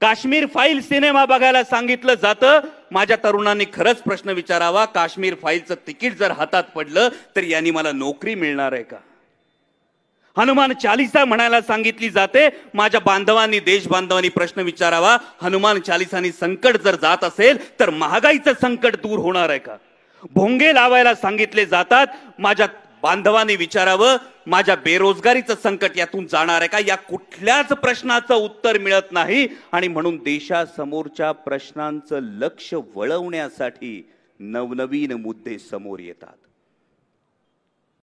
Kashmir file cinema बघायला सांगितलं जातं माझ्या तरुणांनी खरंच प्रश्न विचारावा काश्मीर फाईलचं तिकीट जर हातात पडलं तर यांनी मला नोकरी मिळणार आहे का हनुमान चालिसा म्हणायला सांगितली जाते माझ्या बांधवांनी देश बांधवांनी प्रश्न विचारावा हनुमान चालिसानी संकट जर जात असेल तर महागाईचं संकट दूर होणार आहे का भोंगे लावायला सांगितले जातात माझ्या बांधवाने विचारावं माझ्या बेरोजगारीचं संकट यातून जाणार आहे का या कुठल्याच प्रश्नाचं उत्तर मिळत नाही आणि म्हणून देशासमोरच्या प्रश्नांचं लक्ष वळवण्यासाठी नवनवीन मुद्दे समोर येतात